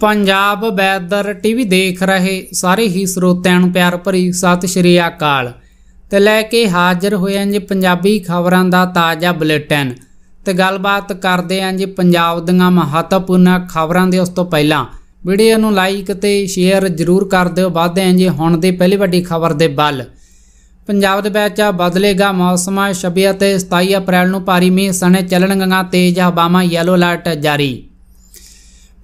Punjab weather TV ਦੇਖ ਰਹੇ ਸਾਰੇ ਹੀ ਸਰੋਤਿਆਂ ਨੂੰ ਪਿਆਰ ਭਰੀ ਸਤਿ ਸ਼੍ਰੀ ਅਕਾਲ ਤੇ ਲੈ ਕੇ ਹਾਜ਼ਰ ਹੋਏ ਹਾਂ ਜੀ ਪੰਜਾਬੀ ਖਬਰਾਂ ਦਾ ਤਾਜ਼ਾ ਬੁਲੇਟਿਨ ਤੇ ਗੱਲਬਾਤ ਕਰਦੇ ਹਾਂ ਜੀ ਪੰਜਾਬ ਦੀਆਂ ਮਹੱਤਵਪੂਰਨ ਖਬਰਾਂ ਦੇ ਉਸ ਤੋਂ ਪਹਿਲਾਂ ਵੀਡੀਓ ਨੂੰ ਲਾਈਕ ਤੇ ਸ਼ੇਅਰ ਜ਼ਰੂਰ ਕਰ ਦਿਓ ਵਾਧੇ ਹਾਂ ਜੀ ਹੁਣ ਦੀ ਪਹਿਲੀ ਵੱਡੀ ਖਬਰ ਦੇ ਬਲ ਪੰਜਾਬ ਦੇ ਵਿੱਚ ਬਦਲੇਗਾ ਮੌਸਮ 26 ਅਤੇ 27 ਅਪ੍ਰੈਲ ਨੂੰ ਭਾਰੀ ਮੀਂਹ ਸਣੇ ਚੱਲਣਗੀਆਂ ਤੇਜ਼ ਹਵਾਵਾਂ ਯੈਲੋ ਅਲਰਟ ਜਾਰੀ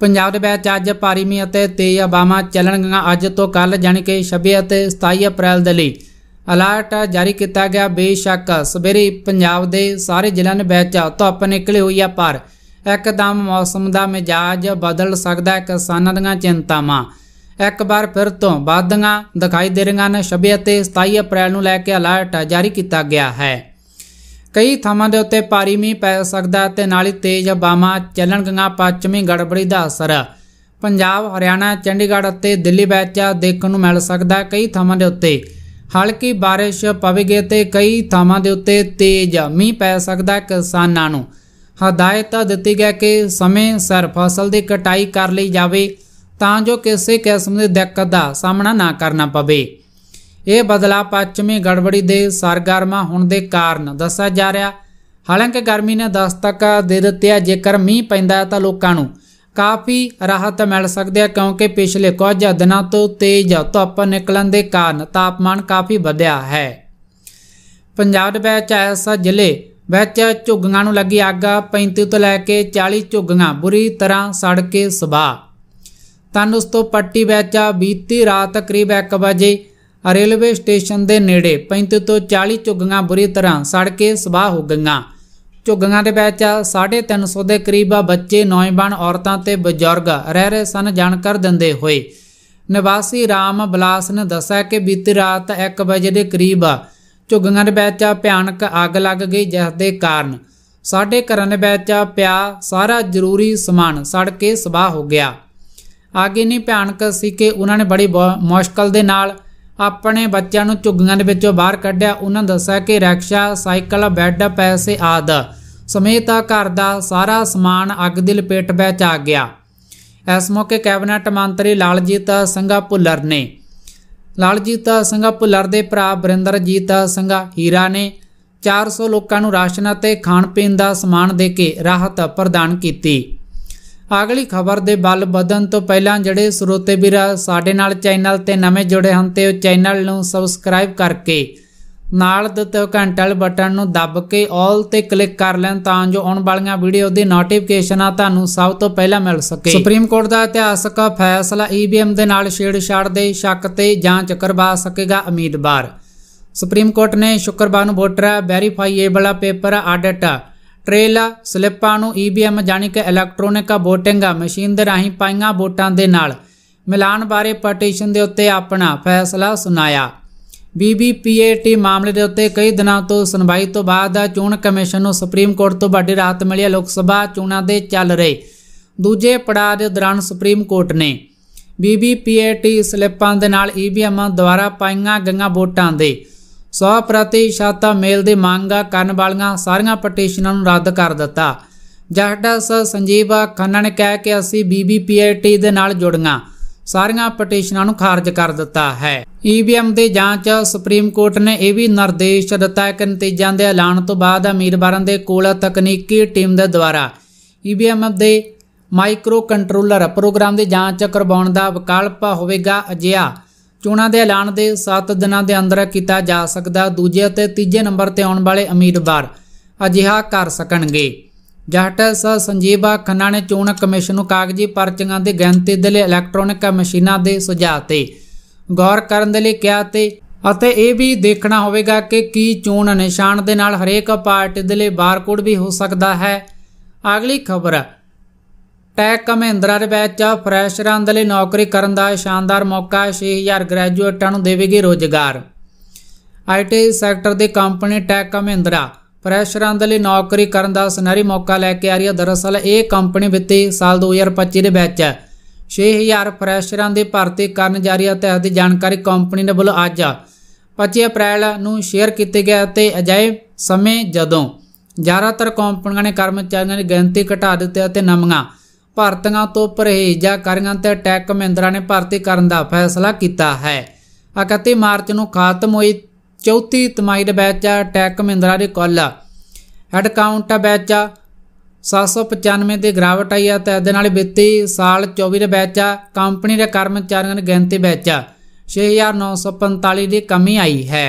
ਪੰਜਾਬ ਦੇ ਵਿੱਚ ਅੱਜ ਭਾਰੀ ਮੀਂਹ ਅਤੇ ਤੇਜ਼ ਹਵਾਵਾਂ ਚੱਲਣਗੀਆਂ ਅੱਜ ਤੋਂ ਕੱਲ ਯਾਨੀ ਕਿ 26 ਅਤੇ 27 ਅਪ੍ਰੈਲ ਦੇ ਲਈ ਅਲਰਟ ਜਾਰੀ ਕੀਤਾ ਗਿਆ ਬੇਸ਼ੱਕ ਸਵੇਰੇ ਪੰਜਾਬ ਦੇ ਸਾਰੇ ਜ਼ਿਲ੍ਹਿਆਂ ਦੇ ਵਿੱਚ ਧੁੱਪ ਨਿਕਲੀ ਹੋਈ ਆ ਪਰ ਇੱਕਦਮ ਮੌਸਮ ਦਾ ਮਿਜਾਜ ਬਦਲ ਸਕਦਾ ਹੈ ਕਿਸਾਨਾਂ ਦੀਆਂ ਚਿੰਤਾਵਾਂ ਇੱਕ ਵਾਰ ਫਿਰ ਤੋਂ ਵਾਧੀਆਂ ਦਿਖਾਈ ਦੇ ਰਹੀਆਂ ਨੇ 26 ਅਤੇ 27 ਅਪ੍ਰੈਲ ਨੂੰ ਲੈ ਕੇ ਅਲਰਟ ਜਾਰੀ ਕੀਤਾ ਗਿਆ ਹੈ ਕਈ ਥਾਵਾਂ ਦੇ ਉੱਤੇ ਭਾਰੀ ਮੀਂਹ ਪੈ ਸਕਦਾ ਹੈ ਤੇ ਨਾਲ ਹੀ ਤੇਜ਼ ਹਵਾਵਾਂ ਗੰਗਾ ਪੱਛਮੀ ਗੜਬੜੀ ਦਾ ਅਸਰ ਪੰਜਾਬ ਹਰਿਆਣਾ ਚੰਡੀਗੜ੍ਹ ਅਤੇ ਦਿੱਲੀ ਵਿੱਚ ਦੇਖਣ ਨੂੰ ਮਿਲ ਸਕਦਾ ਹੈ ਕਈ ਥਾਵਾਂ ਦੇ ਉੱਤੇ ਹਲਕੀ بارش ਪਵੇਗੀ ਤੇ ਕਈ ਥਾਵਾਂ ਦੇ ਉੱਤੇ ਤੇਜ਼ ਮੀਂਹ ਪੈ ਸਕਦਾ ਕਿਸਾਨਾਂ ਨੂੰ ਹਦਾਇਤ ਦਿੱਤੀ ਗਈ ਕਿ ਸਮੇਂ ਸਿਰ ਫਸਲ ਦੀ ਕਟਾਈ ਕਰ ਲਈ ਜਾਵੇ ਤਾਂ ਜੋ ਕਿਸੇ ਕਿਸਮ ਦੀ ਦਿੱਕਤ ਦਾ ਸਾਹਮਣਾ ਨਾ ਕਰਨਾ ਪਵੇ ਇਹ ਬਦਲਾ ਪੱਛਮੀ ਗੜਬੜੀ ਦੇ ਸਰਗਰਮਾ ਹੋਣ ਦੇ ਕਾਰਨ ਦੱਸਿਆ ਜਾ ਰਿਹਾ ਹਾਲਾਂਕਿ ਗਰਮੀ ਨੇ ਤੱਕ ਦੇ ਦਿੱਤਿਆ ਹੈ ਜੇਕਰ ਮੀਂਹ ਪੈਂਦਾ ਤਾਂ ਲੋਕਾਂ ਨੂੰ ਕਾਫੀ ਰਾਹਤ ਮਿਲ ਸਕਦੀ ਹੈ ਕਿਉਂਕਿ ਪਿਛਲੇ ਕੁਝ ਦਿਨਾਂ ਤੋਂ ਤੇਜ਼ ਧੁੱਪ ਨਿਕਲਣ ਦੇ ਕਾਰਨ ਤਾਪਮਾਨ ਕਾਫੀ ਵਧਿਆ ਹੈ ਪੰਜਾਬ ਦੇ ਵਿੱਚ ਐਸਾ ਜ਼ਿਲ੍ਹੇ ਵਿੱਚ ਝੁੱਗੀਆਂ ਨੂੰ ਲੱਗੀ ਅੱਗ 35 ਤੋਂ ਲੈ ਕੇ 40 ਝੁੱਗੀਆਂ ਬੁਰੀ ਤਰ੍ਹਾਂ ਸੜ ਕੇ ਸੁਭਾ ਤਨ ਉਸ ਤੋਂ ਪੱਟੀ ਵਿੱਚ ਬੀਤੀ ਰਾਤ ਕਰੀਬ 1 ਵਜੇ ਰੇਲਵੇ ਸਟੇਸ਼ਨ ਦੇ ਨੇੜੇ 35 ਤੋਂ 40 ਝੁੱਗੀਆਂ ਬੁਰੀ ਤਰ੍ਹਾਂ ਸੜ ਕੇ ਸਵਾਹ ਹੋ ਗਈਆਂ ਝੁੱਗੀਆਂ ਦੇ ਵਿੱਚ 350 ਦੇ ਕਰੀਬ ਬੱਚੇ ਨੌਜਵਾਨ ਔਰਤਾਂ ਤੇ ਬਜ਼ੁਰਗ ਰਹਿ ਰਹੇ ਸਨ ਜਾਣਕਾਰ ਦਿੰਦੇ ਹੋਏ ਨਿਵਾਸੀ ਰਾਮ ਬਲਾਸ ਨੇ ਦੱਸਿਆ ਕਿ ਬੀਤੀ ਰਾਤ 1 ਵਜੇ ਦੇ ਕਰੀਬ ਝੁੱਗੀਆਂ ਦੇ ਵਿੱਚ ਭਿਆਨਕ ਅੱਗ ਲੱਗ ਗਈ ਜਿਸ ਦੇ ਕਾਰਨ ਸਾਡੇ ਘਰਾਂ ਦੇ ਵਿੱਚ ਪਿਆ ਸਾਰਾ ਜ਼ਰੂਰੀ ਸਮਾਨ ਸੜ ਕੇ ਸਵਾਹ ਹੋ ਗਿਆ ਆਗੇ ਨਹੀਂ ਭਿਆਨਕ ਸੀ ਕਿ ਉਹਨਾਂ ਨੇ ਬੜੀ ਮੁਸ਼ਕਲ ਦੇ ਨਾਲ ਆਪਣੇ ਬੱਚਿਆਂ ਨੂੰ ਝੁੱਗੀਆਂ ਦੇ ਵਿੱਚੋਂ ਬਾਹਰ ਕੱਢਿਆ ਉਹਨਾਂ ਦੱਸਿਆ ਕਿ ਰੈਕਸ਼ਾ ਸਾਈਕਲ ਬੈੱਡ ਪੈਸੇ ਆਦ ਸਮੇਤ ਘਰ ਦਾ ਸਾਰਾ ਸਮਾਨ ਅੱਗ ਦੇ ਲਪੇਟ ਵਿੱਚ ਆ ਗਿਆ ਇਸ ਮੌਕੇ ਕੈਬਨਿਟ ਮੰਤਰੀ ਲਾਲਜੀਤ ਸਿੰਘਾ ਭੁੱਲਰ ਨੇ ਲਾਲਜੀਤ ਸਿੰਘਾ ਭੁੱਲਰ ਦੇ ਭਰਾ ਬਰਿੰਦਰਜੀਤ ਸਿੰਘਾ ਹੀਰਾ ਨੇ 400 ਲੋਕਾਂ ਨੂੰ ਰਾਸ਼ਨ ਅਤੇ ਖਾਣ ਪੀਣ ਦਾ ਸਮਾਨ ਦੇ ਕੇ ਰਾਹਤ ਪ੍ਰਦਾਨ ਕੀਤੀ ਅਗਲੀ ਖਬਰ ਦੇ ਬਲ ਵਧਣ ਤੋਂ ਪਹਿਲਾਂ ਜਿਹੜੇ ਸਰੋਤੇ ਵੀਰ ਸਾਡੇ ਨਾਲ ਚੈਨਲ ਤੇ ਨਵੇਂ ਜੁੜੇ ਹਨ ਤੇ ਉਹ ਚੈਨਲ ਨੂੰ ਸਬਸਕ੍ਰਾਈਬ ਕਰਕੇ ਨਾਲ ਦਿੱਤੇ ਘੰਟਾ ਵਾਲ ਬਟਨ ਨੂੰ ਦੱਬ ਕੇ 올 ਤੇ ਕਲਿੱਕ ਕਰ ਲੈਣ ਤਾਂ ਜੋ ਆਉਣ ਵਾਲੀਆਂ ਵੀਡੀਓ ਦੀ ਨੋਟੀਫਿਕੇਸ਼ਨਾਂ ਤੁਹਾਨੂੰ ਸਭ ਤੋਂ ਪਹਿਲਾਂ ਮਿਲ ਸਕੇ ਸੁਪਰੀਮ ਕੋਰਟ ਦਾ ਇਤਿਹਾਸਕ ਫੈਸਲਾ ਈਵੀਐਮ ਦੇ ਨਾਲ ਛੇੜਛਾੜ ਦੇ ਸ਼ੱਕ ਤੇ ਜਾਂਚ ਕਰਵਾ ਸਕੇਗਾ ਉਮੀਦਵਾਰ ਸੁਪਰੀਮ ਕੋਰਟ ਨੇ ਸ਼ੁੱਕਰਵਾਰ ਨੂੰ ਵੋਟਰ ਵੈਰੀਫਾਈਏਬਲ ਪੇਪਰ ਆਡਿਟ ਟ੍ਰੇਲਾ ਸਲਿੱਪਾਂ ਨੂੰ ਈਬੀਐਮ ਜਾਨੀ ਕਿ ਇਲੈਕਟ੍ਰੋਨਿਕ VOTING ਮਸ਼ੀਨ ਦੇ ਰਾਹੀਂ ਪਾਈਆਂ ਵੋਟਾਂ ਦੇ ਨਾਲ ਮਿਲਾਨ ਬਾਰੇ ਪਟੀਸ਼ਨ ਦੇ ਉੱਤੇ ਆਪਣਾ ਫੈਸਲਾ ਸੁਣਾਇਆ BBPAT ਮਾਮਲੇ ਦੇ ਉੱਤੇ ਕਈ ਦਿਨਾਂ ਤੋਂ ਸੁਣਵਾਈ ਤੋਂ ਬਾਅਦ ਚੋਣ ਕਮਿਸ਼ਨ ਨੂੰ ਸੁਪਰੀਮ ਕੋਰਟ ਤੋਂ ਵੱਡੀ ਰਾਹਤ ਮਿਲੀ ਲੋਕ ਸਭਾ ਚੋਣਾਂ ਦੇ ਚੱਲ ਰਹੇ ਦੂਜੇ ਪੜਾਅ ਦੇ ਦੌਰਾਨ ਸੁਪਰੀਮ ਕੋਰਟ ਨੇ BBPAT ਸਲਿੱਪਾਂ ਦੇ ਨਾਲ EBM ਦੁਆਰਾ ਪਾਈਆਂ ਗਈਆਂ ਵੋਟਾਂ ਦੇ 100 ਪ੍ਰਤੀਸ਼ਤ ਮੇਲ ਦੇ ਮੰਗਾਂ ਕਰਨ ਵਾਲੀਆਂ ਸਾਰੀਆਂ ਪਟੀਸ਼ਨਾਂ ਨੂੰ ਰੱਦ ਕਰ ਦਿੱਤਾ ਜਸਟਿਸ ਸੰਜੀਵ ਖੰਨਾ ਨੇ ਕਹਿ ਕੇ ਅਸੀਂ ਬੀਬੀਪੀਆਈਟੀ ਦੇ ਨਾਲ ਜੁੜੀਆਂ ਸਾਰੀਆਂ ਪਟੀਸ਼ਨਾਂ ਨੂੰ ਖਾਰਜ ਕਰ ਦਿੱਤਾ ਹੈ ਈਵੀਐਮ e ਦੀ ਜਾਂਚ ਸੁਪਰੀਮ ਕੋਰਟ ਨੇ ਇਹ ਵੀ ਨਿਰਦੇਸ਼ ਦਿੱਤਾ ਕਿ ਨਤੀਜਿਆਂ ਦੇ ਐਲਾਨ ਤੋਂ ਬਾਅਦ ਅਮੀਰਵਾਰਾਂ ਦੇ ਕੋਲ ਤਕਨੀਕੀ ਟੀਮ ਦੇ ਦੁਆਰਾ ਈਵੀਐਮ e ਦੇ ਮਾਈਕਰੋ ਕੰਟਰੋਲਰ ਪ੍ਰੋਗਰਾਮ ਦੀ ਜਾਂਚ ਕਰਵਾਉਣ ਦਾ ਵਿਕਲਪ ਹੋਵੇਗਾ ਅਜਿਹਾ ਚੋਣਾਂ ਦੇ ਐਲਾਨ ਦੇ 7 ਦਿਨਾਂ ਦੇ ਅੰਦਰ ਕੀਤਾ ਜਾ ਸਕਦਾ ਦੂਜੇ ਅਤੇ ਤੀਜੇ ਨੰਬਰ ਤੇ ਆਉਣ ਵਾਲੇ ਉਮੀਦਵਾਰ ਅਜਿਹਾ ਕਰ ਸਕਣਗੇ ਜੱਟ ਸ ਸੰਜੀਵਾ ਖੰਨਾ ਨੇ ਚੋਣ ਕਮਿਸ਼ਨ ਨੂੰ ਕਾਗਜ਼ੀ ਪਰਚੀਆਂ ਦੇ ਗਿਣਤੀ ਦੇ ਲਈ ਇਲੈਕਟ੍ਰੋਨਿਕ ਮਸ਼ੀਨਾਂ ਦੇ ਸੁਝਾਅ ਤੇ ਗੌਰ ਕਰਨ ਦੇ ਲਈ ਕਿਹਾ ਤੇ ਅਤੇ ਇਹ ਵੀ ਦੇਖਣਾ ਹੋਵੇਗਾ ਕਿ ਕੀ ਚੋਣ ਨਿਸ਼ਾਨ ਦੇ ਨਾਲ ਹਰੇਕ ਪਾਰਟੀ ਦੇ ਲਈ ਬਾਰਕੋਡ ਵੀ ਹੋ ਸਕਦਾ ਹੈ ਅਗਲੀ ਖਬਰ ਟੈਕ ਮਹਿੰਦਰਾ ਦੇ ਵਿੱਚ ਫਰੈਸ਼ਰਾਂ ਦੇ ਲਈ ਨੌਕਰੀ ਕਰਨ ਦਾ ਸ਼ਾਨਦਾਰ ਮੌਕਾ 6000 ਗ੍ਰੈਜੂਏਟਾਂ ਨੂੰ ਦੇਵੇਗੀ ਰੋਜ਼ਗਾਰ ਆਈਟੀ ਸੈਕਟਰ ਦੀ ਕੰਪਨੀ ਟੈਕ ਮਹਿੰਦਰਾ ਫਰੈਸ਼ਰਾਂ ਦੇ ਲਈ ਨੌਕਰੀ ਕਰਨ ਦਾ ਸੁਨਹਿਰੀ ਮੌਕਾ ਲੈ ਕੇ ਆ ਰਹੀ ਹੈ ਦਰਅਸਲ ਇਹ ਕੰਪਨੀ ਵਿੱਤੀ ਸਾਲ 2025 ਦੇ ਵਿੱਚ 6000 ਫਰੈਸ਼ਰਾਂ ਦੀ ਭਰਤੀ ਕਰਨ ਜਾ ਰਹੀ ਹੈ ਤੇ ਇਸ ਦੀ ਜਾਣਕਾਰੀ ਕੰਪਨੀ ਨੇ ਵੱਲੋਂ ਅੱਜ 25 ਅਪ੍ਰੈਲ ਨੂੰ ਸ਼ੇਅਰ ਕੀਤੀ ਗਏ ਤੇ ਅਜਾਇਬ ਸਮੇਂ ਜਦੋਂ ਜ਼ਿਆਦਾਤਰ ਕੰਪਨੀਆਂ ਨੇ ਕਰਮਚਾਰੀਆਂ ਦੀ ਗਿਣਤੀ ਘਟਾ ਦਿੱਤੀ ਅਤੇ ਨਵੀਆਂ ਭਾਰਤੀਆਂ ਤੋਂ ਪਰਹੇਜ਼ਾ ਕਰੀਆਂ ਤੇ ਟੈਕ ਮਹਿੰਦਰਾ ਨੇ ਭਰਤੀ ਕਰਨ ਦਾ ਫੈਸਲਾ ਕੀਤਾ ਹੈ 31 ਮਾਰਚ ਨੂੰ ਖਾਤਮ ਹੋਈ ਚੌਥੀ ਤਮਾਈ ਦੇ ਵਿੱਚ ਟੈਕ ਮਹਿੰਦਰਾ ਦੇ ਕੁੱਲ ਹੈਡ ਕਾਊਂਟ ਵਿੱਚ 795 ਦੇ ਗਰਾਵਟ ਆਈ ਹੈ ਤੇ ਇਹਦੇ ਨਾਲ ਵਿੱਤੀ ਸਾਲ 24 ਦੇ ਵਿੱਚ ਕੰਪਨੀ ਦੇ ਕਰਮਚਾਰੀਆਂ ਦੀ ਗਿਣਤੀ ਵਿੱਚ 6945 ਦੀ ਕਮੀ ਆਈ ਹੈ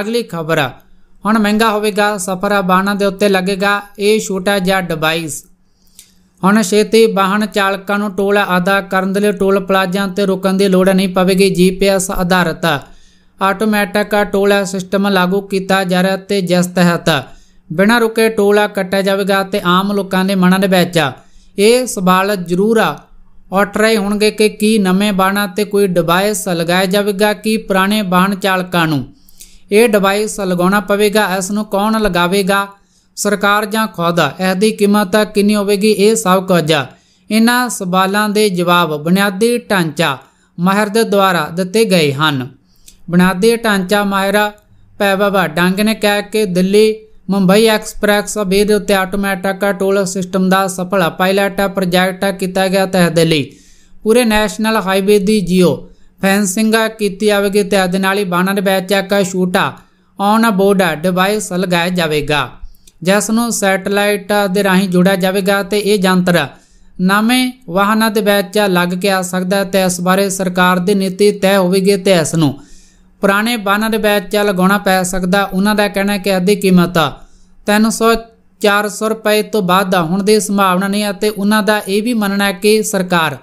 ਅਗਲੀ ਖਬਰ ਹੁਣ ਮਹਿੰਗਾ ਹੋਵੇਗਾ ਸਫਰ ਬਾਣਾ ਦੇ ਉੱਤੇ ਲੱਗੇਗਾ ਇਹ ਛੋਟਾ ਜਿਹਾ ਡਿਵਾਈਸ ਹੁਣ ਛੇਤੀ ਵਾਹਨ ਚਾਲਕਾਂ ਨੂੰ ਟੋਲ ਅਦਾ ਕਰਨ ਦੇ ਲਈ ਟੋਲ ਪਲਾਜ਼ਾ ਤੇ ਰੁਕਣ ਦੀ ਲੋੜ ਨਹੀਂ ਪਵੇਗੀ ਜੀਪੀਐਸ ਆਧਾਰਿਤ ਆਟੋਮੈਟਿਕ ਟੋਲ ਸਿਸਟਮ ਲਾਗੂ ਕੀਤਾ ਜਾ ਰਿਹਾ ਤੇ ਜਿਸ ਤਹਿਤ ਬਿਨਾਂ ਰੁਕੇ ਟੋਲਾ ਕੱਟਿਆ ਜਾਵੇਗਾ ਤੇ ਆਮ ਲੋਕਾਂ ਦੇ ਮਨਾਂ ਦੇ ਵਿੱਚ ਇਹ ਸਵਾਲ ਜ਼ਰੂਰ ਆ ਉੱਠ ਹੋਣਗੇ ਕਿ ਕੀ ਨਵੇਂ ਬਾਣਾ ਤੇ ਕੋਈ ਡਿਵਾਈਸ ਲਗਾਇਆ ਜਾਵੇਗਾ ਕਿ ਪੁਰਾਣੇ ਬਾਣ ਚਾਲਕਾਂ ਨੂੰ ਇਹ ਡਿਵਾਈਸ ਲਗਾਉਣਾ ਪਵੇਗਾ ਇਸ ਨੂੰ ਕੌਣ ਲਗਾਵੇਗਾ ਸਰਕਾਰ ਜਾਂ ਖੁਦ ਇਸ ਦੀ ਕੀਮਤ ਕਿੰਨੀ ਹੋਵੇਗੀ ਇਹ ਸਭ ਕੁਝ ਇਹਨਾਂ ਸਵਾਲਾਂ ਦੇ ਜਵਾਬ ਬੁਨਿਆਦੀ ਢਾਂਚਾ ਮਾਹਿਰ ਦੇ ਦੁਆਰਾ ਦਿੱਤੇ ਗਏ ਹਨ ਬੁਨਿਆਦੀ ਢਾਂਚਾ ਮਾਹਿਰ ਪੈਵਾਵਾ ਡੰਗ ਨੇ ਕਹਿ ਕੇ ਦਿੱਲੀ ਮੁੰਬਈ ਐਕਸਪ੍ਰੈਸ ਵੇ ਦੇ ਉੱਤੇ ਆਟੋਮੈਟਿਕ ਟੋਲ ਸਿਸਟਮ ਦਾ ਸਫਲ ਪਾਇਲਟ ਪ੍ਰੋਜੈਕਟ ਕੀਤਾ ਗਿਆ ਤਹਿ ਦੇ ਲਈ ਪੂਰੇ ਨੈਸ਼ਨਲ ਹਾਈਵੇ ਦੀ ਜੀਓ ਫੈਂਸਿੰਗ ਕੀਤੀ ਜਾਵੇਗੀ ਤੇ ਅਦਨਾਲੀ ਨਾਲ ਹੀ ਬਾਨਾਂ ਦੇ ਵਿੱਚ ਇੱਕ ਛੋਟਾ ਔਨ ਬੋਰਡ ਡਿਵਾਈਸ ਲਗਾਇਆ ਜਾਵੇਗਾ ਜਿਸ ਨੂੰ ਸੈਟਲਾਈਟ ਦੇ ਰਾਹੀਂ ਜੋੜਿਆ ਜਾਵੇਗਾ ਤੇ ਇਹ ਯੰਤਰ ਨਾਵੇਂ ਵਾਹਨਾਂ ਦੇ ਵਿੱਚ ਲੱਗ ਕੇ ਆ ਸਕਦਾ ਹੈ ਤੇ ਇਸ ਬਾਰੇ ਸਰਕਾਰ ਦੀ ਨੀਤੀ ਤੈਅ ਹੋਵੇਗੀ ਤੇ ਇਸ ਨੂੰ ਪੁਰਾਣੇ ਵਾਹਨਾਂ ਦੇ ਵਿੱਚ ਲਗਾਉਣਾ ਪੈ ਸਕਦਾ ਉਹਨਾਂ ਦਾ ਕਹਿਣਾ ਹੈ ਕਿ ਅੱਧੀ ਕੀਮਤ 300 400 ਰੁਪਏ ਤੋਂ ਵੱਧ ਹੁਣ ਦੀ ਸੰਭਾਵਨਾ ਨਹੀਂ ਅਤੇ ਉਹਨਾਂ ਦਾ ਇਹ ਵੀ ਮੰਨਣਾ ਹੈ ਕਿ ਸਰਕਾਰ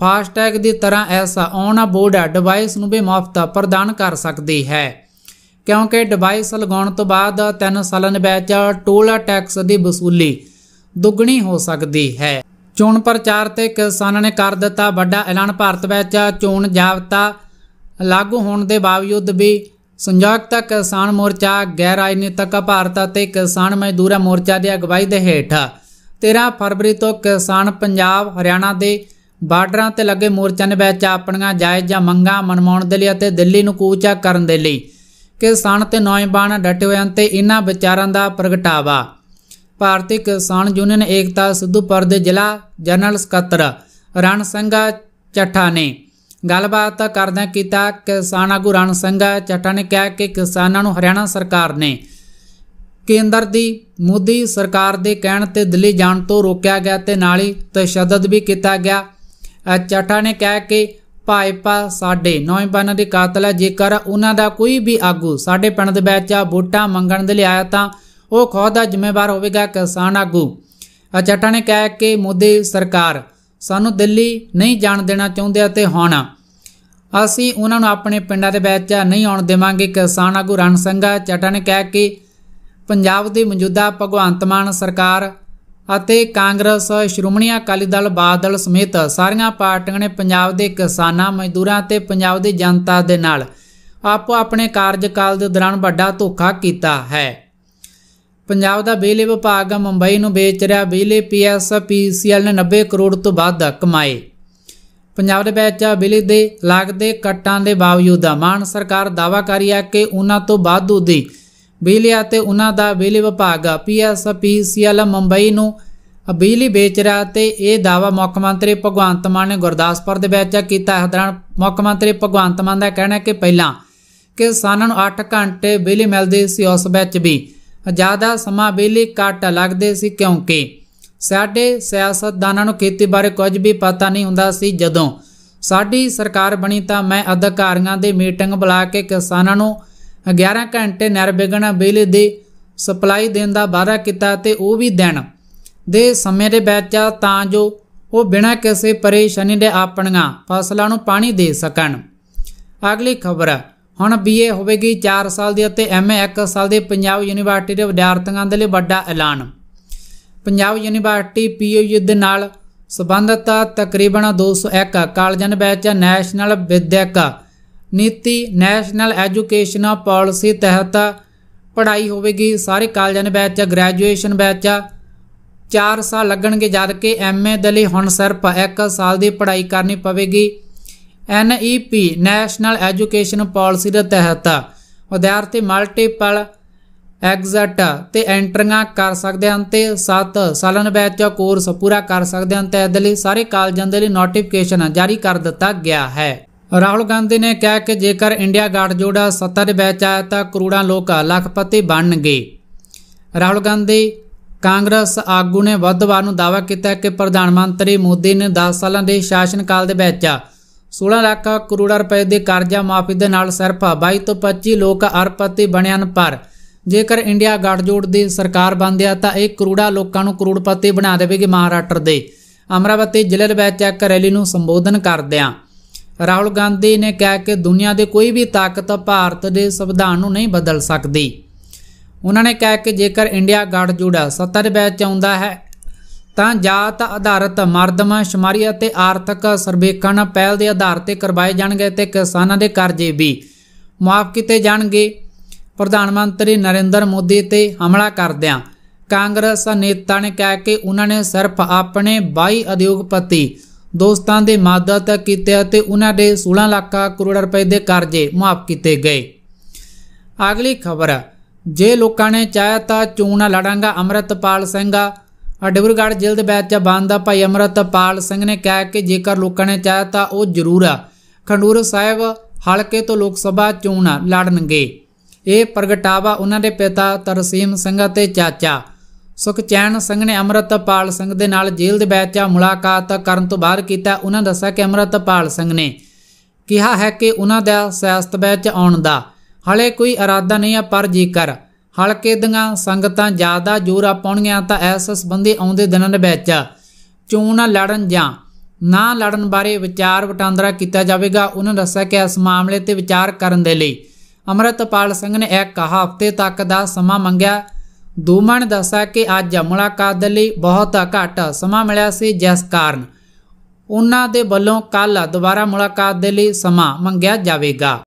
ਫਾਸਟੈਗ ਦੀ ਤਰ੍ਹਾਂ ਐਸਾ ਆਨ ਬੋਰਡ ਡਿਵਾਈਸ ਨੂੰ ਵੀ ਮੁਫਤ ਪ੍ਰਦਾਨ ਕਰ ਸਕਦੀ ਹੈ ਕਿਉਂਕਿ ਡਿਵਾਈਸ ਲਗਾਉਣ ਤੋਂ ਬਾਅਦ 3 ਸਾਲਾਂ ਦੇ ਵਿੱਚ ਟੋਲ ਟੈਕਸ ਦੀ ਵਸੂਲੀ ਦੁੱਗਣੀ ਹੋ ਸਕਦੀ ਹੈ ਚੋਣ ਪ੍ਰਚਾਰ ਤੇ ਕਿਸਾਨਾਂ ਨੇ ਕਰ ਦਿੱਤਾ ਵੱਡਾ ਐਲਾਨ ਭਾਰਤ ਵਿੱਚ ਚੋਣ ਜਾਬਤਾ ਲਾਗੂ ਹੋਣ ਦੇ ਬਾਵਜੂਦ ਵੀ ਸੰਯੁਕਤ ਕਿਸਾਨ ਮੋਰਚਾ ਗੈਰ ਰਾਜਨੀਤਿਕ ਭਾਰਤ ਅਤੇ ਕਿਸਾਨ ਮਜ਼ਦੂਰ ਮੋਰਚਾ ਦੇ ਅਗਵਾਈ ਦੇ ਹੇਠ 13 ਫਰਵਰੀ ਤੋਂ ਕਿਸਾਨ ਪੰਜਾਬ ਹਰਿਆਣਾ ਦੇ ਬਾਰਡਰਾਂ ਤੇ ਲੱਗੇ ਮੋਰਚਿਆਂ ਵਿੱਚ ਆਪਣੀਆਂ ਜਾਇਜ਼ ਜਾਂ ਮੰਗਾਂ ਮਨਮਾਉਣ ਦੇ ਲਈ ਅਤੇ ਦਿੱਲੀ ਨੂੰ ਕੂਚਾ ਕਰਨ ਦੇ ਲਈ ਕਿਸਾਨ ਤੇ ਨੌਜਵਾਨ ਡਟੇ ਹੋਏ ਹਨ ਤੇ ਇਹਨਾਂ ਵਿਚਾਰਾਂ ਦਾ ਪ੍ਰਗਟਾਵਾ ਭਾਰਤੀ ਕਿਸਾਨ ਯੂਨੀਅਨ ਏਕਤਾ ਸਿੱਧੂਪੁਰ ਦੇ ਜ਼ਿਲ੍ਹਾ ਜਨਰਲ ਸਕੱਤਰ ਰਣ ਸਿੰਘ ਚੱਠਾ ਨੇ ਗੱਲਬਾਤ ਕਰਦਿਆਂ ਕੀਤਾ ਕਿਸਾਨ ਆਗੂ ਰਣ ਸਿੰਘ ਚੱਠਾ ਨੇ ਕਿਹਾ ਕਿ ਕਿਸਾਨਾਂ ਨੂੰ ਹਰਿਆਣਾ ਸਰਕਾਰ ਨੇ ਕੇਂਦਰ ਦੀ ਮੋਦੀ ਸਰਕਾਰ ਦੇ ਕਹਿਣ ਤੇ ਦਿੱਲੀ ਜਾਣ ਤੋਂ ਰੋਕਿਆ ਗਿਆ ਤੇ ਨਾਲ ਹੀ ਤਸ਼ੱਦਦ ਵੀ ਕੀਤਾ ਗਿਆ ਚੱਠਾ ਨੇ ਕਿਹਾ ਕਿ ਭਾਜਪਾ ਸਾਡੇ ਨੌਜਵਾਨਾਂ ਦੇ ਕਾਤਲ ਹੈ ਜੇਕਰ ਉਹਨਾਂ ਦਾ ਕੋਈ ਵੀ ਆਗੂ ਸਾਡੇ ਪਿੰਡ ਦੇ ਵਿੱਚ ਆ ਵੋਟਾਂ ਮੰਗਣ ਦੇ ਲਈ ਆਇਆ ਤਾਂ ਉਹ ਖੁਦ ਦਾ ਜ਼ਿੰਮੇਵਾਰ ਹੋਵੇਗਾ ਕਿਸਾਨ ਆਗੂ ਅਚਟਾ ਨੇ ਕਹਿ ਕੇ ਮੋਦੀ ਸਰਕਾਰ ਸਾਨੂੰ ਦਿੱਲੀ ਨਹੀਂ ਜਾਣ ਦੇਣਾ ਚਾਹੁੰਦੇ ਅਤੇ ਹੁਣ ਅਸੀਂ ਉਹਨਾਂ ਨੂੰ ਆਪਣੇ ਪਿੰਡਾਂ ਦੇ ਵਿੱਚ ਨਹੀਂ ਆਉਣ ਦੇਵਾਂਗੇ ਕਿਸਾਨ ਆਗੂ ਰਣ ਸਿੰਘ ਚਟਾ ਨੇ ਕਹਿ ਕੇ ਪੰਜਾਬ ਦੀ ਮੌਜੂਦਾ ਭਗਵੰਤ ਮਾਨ ਸਰਕਾਰ ਅਤੇ ਕਾਂਗਰਸ ਸ਼੍ਰੋਮਣੀ ਅਕਾਲੀ ਦਲ ਬਾਦਲ ਸਮੇਤ ਸਾਰੀਆਂ ਪਾਰਟੀਆਂ ਨੇ ਪੰਜਾਬ ਦੇ ਕਿਸਾਨਾਂ ਮਜ਼ਦੂਰਾਂ ਤੇ ਪੰਜਾਬ ਦੀ ਜਨਤਾ ਦੇ ਨਾਲ ਆਪੋ ਆਪਣੇ ਕਾਰਜਕਾਲ ਦੇ ਦੌਰਾਨ ਵੱਡਾ ਧੋਖਾ ਕੀਤਾ ਹੈ ਪੰਜਾਬ ਦਾ ਬਿਜਲੀ ਵਿਭਾਗ ਮੁੰਬਈ ਨੂੰ ਵੇਚ ਰਿਹਾ ਬਿਜਲੀ ਪੀਐਸ ਪੀਸੀਐਲ ਨੇ 90 ਕਰੋੜ ਤੋਂ ਵੱਧ ਕਮਾਏ ਪੰਜਾਬ ਦੇ ਵਿੱਚ ਬਿਜਲੀ ਦੇ ਲਾਗਦੇ ਕੱਟਾਂ ਦੇ ਬਾਵਜੂਦ ਮਾਨ ਸਰਕਾਰ ਦਾਵਾ ਕਰਿਆ ਹੈ ਕਿ ਉਹਨਾਂ ਤੋਂ ਵੱਧ ਦੀ ਬਿਜਲੀ ਅਤੇ ਉਹਨਾਂ ਦਾ ਬਿਜਲੀ ਵਿਭਾਗ ਪੀਐਸਪੀਸੀਐਲ ਮੁੰਬਈ ਨੂੰ ਬਿਜਲੀ ਵੇਚ ਰਿਹਾ ਤੇ ਇਹ ਦਾਵਾ ਮੁੱਖ ਮੰਤਰੀ ਭਗਵੰਤ ਮਾਨ ਨੇ ਗੁਰਦਾਸਪੁਰ ਦੇ ਵਿੱਚ ਕੀਤਾ ਹੈ ਦੌਰਾਨ ਮੁੱਖ ਮੰਤਰੀ ਭਗਵੰਤ ਮਾਨ ਦਾ ਕਹਿਣਾ ਹੈ ਕਿ ਪਹਿਲਾਂ ਕਿਸਾਨਾਂ ਨੂੰ 8 ਘੰਟੇ ਬਿਜਲੀ ਮਿਲਦੀ ਸੀ ਉਸ ਵਿੱਚ ਵੀ ਜ਼ਿਆਦਾ ਸਮਾਂ ਬਿਜਲੀ ਕੱਟ ਲੱਗਦੇ ਸੀ ਕਿਉਂਕਿ ਸਾਡੇ ਸਿਆਸਤਦਾਨਾਂ ਨੂੰ ਖੇਤੀ ਬਾਰੇ ਕੁਝ ਵੀ ਪਤਾ ਨਹੀਂ ਹੁੰਦਾ ਸੀ ਜਦੋਂ ਸਾਡੀ ਸਰਕਾਰ ਬਣੀ ਤਾਂ ਮੈਂ ਅਧਿਕਾਰੀਆਂ ਦੇ ਮੀਟਿੰਗ ਬੁਲਾ ਕੇ ਕਿਸਾਨਾਂ ਨੂੰ 11 ਘੰਟੇ ਨਿਰਵਿਘਨ ਬਿਜਲੀ ਦੀ ਸਪਲਾਈ ਦੇਣ ਦਾ ਵਾਅਦਾ ਕੀਤਾ ਤੇ ਉਹ ਵੀ ਦਿਨ ਦੇ ਸਮੇਂ ਦੇ ਵਿੱਚ ਤਾਂ ਜੋ ਉਹ ਬਿਨਾਂ ਕਿਸੇ ਪਰੇਸ਼ਾਨੀ ਦੇ ਆਪਣੀਆਂ ਫਸਲਾਂ ਨੂੰ ਪਾਣੀ ਦੇ ਸਕਣ ਅਗਲੀ ਖਬਰ ਹੁਣ ਬੀਏ ਹੋਵੇਗੀ 4 ਸਾਲ ਦੀ ਅਤੇ ਐਮਏ 1 ਸਾਲ ਦੇ ਪੰਜਾਬ ਯੂਨੀਵਰਸਿਟੀ ਦੇ ਵਿਦਿਆਰਥੀਆਂ ਦੇ ਲਈ ਵੱਡਾ ਐਲਾਨ ਪੰਜਾਬ ਯੂਨੀਵਰਸਿਟੀ ਪੀਯੂ ਦੇ ਨਾਲ ਸਬੰਧਤ ਤਕਰੀਬਨ 201 ਕਾਲਜਾਂ ਵਿੱਚ ਨੈਸ਼ਨਲ ਵਿਦਿਅਕ ਨੀਤੀ ਨੈਸ਼ਨਲ ਐਜੂਕੇਸ਼ਨ ਪਾਲਿਸੀ ਤਹਿਤ ਪੜ੍ਹਾਈ ਹੋਵੇਗੀ ਸਾਰੇ ਕਾਲਜਾਂ ਦੇ ਬੈਚ ਗ੍ਰੈਜੂਏਸ਼ਨ ਬੈਚ 4 ਸਾਲ ਲੱਗਣਗੇ ਜਦ ਕਿ ਐਮਏ ਦੇ ਲਈ ਹੁਣ ਸਿਰਫ 1 ਸਾਲ ਦੀ ਪੜ੍ਹਾਈ ਕਰਨੀ ਪਵੇਗੀ ਐਨਈਪੀ ਨੈਸ਼ਨਲ ਐਜੂਕੇਸ਼ਨ ਪਾਲਿਸੀ ਦੇ ਤਹਿਤ ਵਿਦਿਆਰਥੀ ਮਲਟੀਪਲ ਐਗਜ਼ਟ ਤੇ ਐਂਟਰੀਆਂ ਕਰ ਸਕਦੇ ਹਨ ਤੇ 7 ਸਾਲਾਂ ਦੇ ਵਿੱਚ ਕੋਰਸ ਪੂਰਾ ਕਰ ਸਕਦੇ ਹਨ ਤੇ ਇਹਦੇ ਲਈ ਸਾਰੇ ਕਾਲਜਾਂ ਦੇ ਲਈ ਨੋਟੀਫਿਕੇਸ਼ਨ ਜਾਰੀ ਕਰ ਦਿੱਤਾ ਗਿਆ ਹੈ ਰਾਹੁਲ ਗਾਂਧੀ ਨੇ ਕਿਹਾ ਕਿ ਜੇਕਰ ਇੰਡੀਆ ਜੋੜਾ ਸੱਤਾ ਦੇ ਵਿੱਚ ਆਇਆ ਤਾਂ ਕਰੋੜਾਂ ਲੋਕ ਲੱਖਪਤੀ ਬਣਨਗੇ ਰਾਹੁਲ ਗਾਂਧੀ ਕਾਂਗਰਸ ਆਗੂ ਨੇ ਵੱਧਵਾਰ ਨੂੰ ਦਾਅਵਾ ਕੀਤਾ ਕਿ ਪ੍ਰਧਾਨ ਮੰਤਰੀ ਮੋਦੀ ਨੇ 10 ਸਾਲਾਂ ਦੇ ਸ਼ਾਸਨ ਕਾਲ ਦੇ ਵਿੱਚ 16 ਲੱਖ ਕਰੋੜ ਰੁਪਏ ਦੇ ਕਰਜ਼ਾ ਮਾਫੀ ਦੇ ਨਾਲ ਸਿਰਫ 22 ਤੋਂ 25 ਲੋਕ ਅਰਪਤੀ ਬਣੇ ਹਨ ਪਰ ਜੇਕਰ ਇੰਡੀਆ ਗੱਠਜੋੜ ਦੀ ਸਰਕਾਰ ਬਣਦੀ ਆ ਤਾਂ ਇਹ ਕਰੋੜਾਂ ਲੋਕਾਂ ਨੂੰ ਕਰੋੜਪਤੀ ਬਣਾ ਦੇਵੇਗੀ ਮਹਾਰਾਸ਼ਟਰ ਦੇ ਅਮਰਾਵਤੀ ਜ਼ਿਲ੍ਹੇ ਦੇ ਵਿੱਚ ਇੱਕ ਰੈਲੀ ਨੂੰ ਸੰਬੋਧਨ ਕਰਦਿਆਂ ਰਾਹੁਲ ਗਾਂਧੀ ਨੇ ਕਿਹਾ ਕਿ ਦੁਨੀਆ ਦੇ ਕੋਈ ਵੀ ਤਾਕਤ ਭਾਰਤ ਦੇ ਸੰਵਿਧਾਨ ਨੂੰ ਨਹੀਂ ਬਦਲ ਸਕਦੀ ਉਹਨਾਂ ਨੇ ਕਿਹਾ ਕਿ ਜੇਕਰ ਇੰਡੀਆ ਗੱਠਜੋੜਾ ਜੁੜਾ ਸੱਤਰ ਵਿੱਚ ਆਉਂਦਾ ਹੈ ਤਾਂ ਜਾਤ ਆਧਾਰਿਤ ਮਰਦਮਾ ਸ਼ਮਾਰੀ ਅਤੇ ਆਰਥਿਕ ਸਰਵੇਖਣ ਪਹਿਲ ਦੇ ਆਧਾਰ ਤੇ ਕਰਵਾਏ ਜਾਣਗੇ ਤੇ ਕਿਸਾਨਾਂ ਦੇ ਕਰਜ਼ੇ ਵੀ ਮਾਫ ਕੀਤੇ ਜਾਣਗੇ ਪ੍ਰਧਾਨ ਮੰਤਰੀ ਨਰਿੰਦਰ ਮੋਦੀ ਤੇ ਹਮਲਾ ਕਰਦਿਆਂ ਕਾਂਗਰਸ ਨੇਤਾ ਨੇ ਕਿਹਾ ਕਿ ਉਹਨਾਂ ਨੇ ਸਿਰਫ ਆਪਣੇ 22 ਉਦਯੋਗਪਤੀ ਦੋਸਤਾਂ ਦੇ ਮਦਦ ਕੀਤੇ ਅਤੇ ਉਹਨਾਂ ਦੇ 16 ਲੱਖ ਕਰੋੜ ਰੁਪਏ ਦੇ ਕਰਜ਼ੇ ਮਾਫ ਕੀਤੇ ਗਏ ਅਗਲੀ ਖਬਰ ਜੇ ਲੋਕਾਂ ਨੇ ਚਾਹਿਆ ਤਾਂ ਚੋਣ ਲੜਾਂਗਾ ਅਮਰਤਪਾਲ ਸਿੰਘ ਡਿਬਰਗੜ੍ਹ ਜ਼ਿਲ੍ਹੇ ਦੇ ਵਿੱਚ ਬੰਦ ਭਾਈ ਅਮਰਤਪਾਲ ਸਿੰਘ ਨੇ ਕਿਹਾ ਕਿ ਜੇਕਰ ਲੋਕਾਂ ਨੇ ਚਾਹਿਆ ਤਾਂ ਉਹ ਜ਼ਰੂਰ ਖੰਡੂਰ ਸਾਹਿਬ ਹਲਕੇ ਤੋਂ ਲੋਕ ਸਭਾ ਚੋਣਾਂ ਲੜਨਗੇ ਇਹ ਪ੍ਰਗਟਾਵਾ ਉਹਨਾਂ ਦੇ ਪਿਤਾ ਤਰਸੀਮ ਸਿੰਘ ਅਤੇ ਚਾਚਾ ਸੁਖਚੈਨ ਸਿੰਘ ਨੇ ਅਮਰਤਪਾਲ ਸਿੰਘ ਦੇ ਨਾਲ ਜੇਲ੍ਹ ਦੇ ਵਿੱਚ ਮੁਲਾਕਾਤ ਕਰਨ ਤੋਂ ਬਾਅਦ ਕੀਤਾ ਉਹਨਾਂ ਦੱਸਿਆ ਕਿ ਅਮਰਤਪਾਲ ਸਿੰਘ ਨੇ ਕਿਹਾ ਹੈ ਕਿ ਉਹਨਾਂ ਦਾ ਸਿਆਸਤ ਵਿੱਚ ਆਉਣ ਦਾ ਹਲੇ ਕੋਈ ਇਰਾਦਾ ਨਹੀਂ ਆ ਪਰ ਜੇਕਰ ਹਲਕੇ ਦੀਆਂ ਸੰਗਤਾਂ ਜ਼ਿਆਦਾ ਜੋਰ ਪਾਉਣੀਆਂ ਤਾਂ ਇਸ ਸੰਬੰਧੀ ਆਉਂਦੇ ਦਿਨਾਂ ਦੇ ਵਿੱਚ ਚੋਣ ਲੜਨ ਜਾਂ ਨਾ ਲੜਨ ਬਾਰੇ ਵਿਚਾਰ ਵਟਾਂਦਰਾ ਕੀਤਾ ਜਾਵੇਗਾ ਉਹਨਾਂ ਦੱਸਿਆ ਕਿ ਇਸ ਮਾਮਲੇ ਤੇ ਵਿਚਾਰ ਕਰਨ ਦੇ ਲਈ ਅਮਰਤਪਾਲ ਸਿੰਘ ਨੇ ਇੱਕ ਹਫ਼ਤੇ ਤੱਕ ਦਾ ਸਮਾਂ ਮੰਗਿਆ ਦੂਮਣ ਦੱਸਿਆ ਕਿ ਅੱਜ ਮੁਲਾਕਾਤ ਲਈ ਬਹੁਤ ਘੱਟ ਸਮਾਂ ਮਿਲਿਆ ਸੀ ਜਿਸ ਕਾਰਨ ਉਹਨਾਂ ਦੇ ਵੱਲੋਂ ਕੱਲ ਦੁਬਾਰਾ ਮੁਲਾਕਾਤ ਦੇ ਲਈ ਸਮਾਂ ਮੰਗਿਆ ਜਾਵੇਗਾ